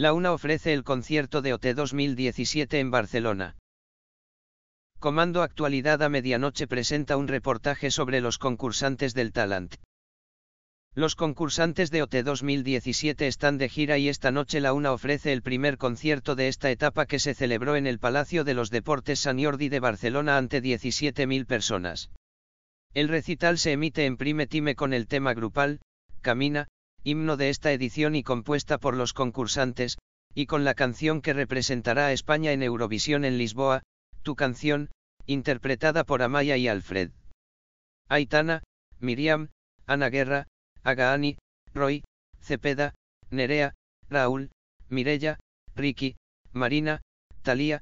La UNA ofrece el concierto de OT 2017 en Barcelona. Comando Actualidad a Medianoche presenta un reportaje sobre los concursantes del Talent. Los concursantes de OT 2017 están de gira y esta noche la UNA ofrece el primer concierto de esta etapa que se celebró en el Palacio de los Deportes San Jordi de Barcelona ante 17.000 personas. El recital se emite en prime time con el tema grupal, Camina, himno de esta edición y compuesta por los concursantes, y con la canción que representará a España en Eurovisión en Lisboa, Tu canción, interpretada por Amaya y Alfred. Aitana, Miriam, Ana Guerra, Agaani, Roy, Cepeda, Nerea, Raúl, Mirella, Ricky, Marina, Talía,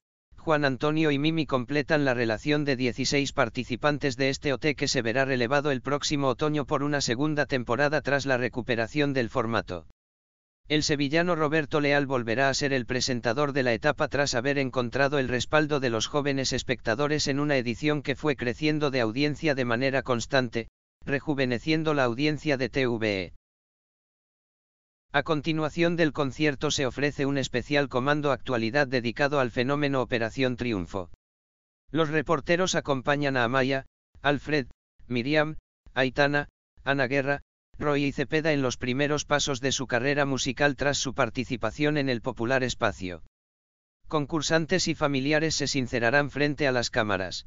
Juan Antonio y Mimi completan la relación de 16 participantes de este OT que se verá relevado el próximo otoño por una segunda temporada tras la recuperación del formato. El sevillano Roberto Leal volverá a ser el presentador de la etapa tras haber encontrado el respaldo de los jóvenes espectadores en una edición que fue creciendo de audiencia de manera constante, rejuveneciendo la audiencia de TVE. A continuación del concierto se ofrece un especial comando actualidad dedicado al fenómeno Operación Triunfo. Los reporteros acompañan a Amaya, Alfred, Miriam, Aitana, Ana Guerra, Roy y Cepeda en los primeros pasos de su carrera musical tras su participación en el popular espacio. Concursantes y familiares se sincerarán frente a las cámaras.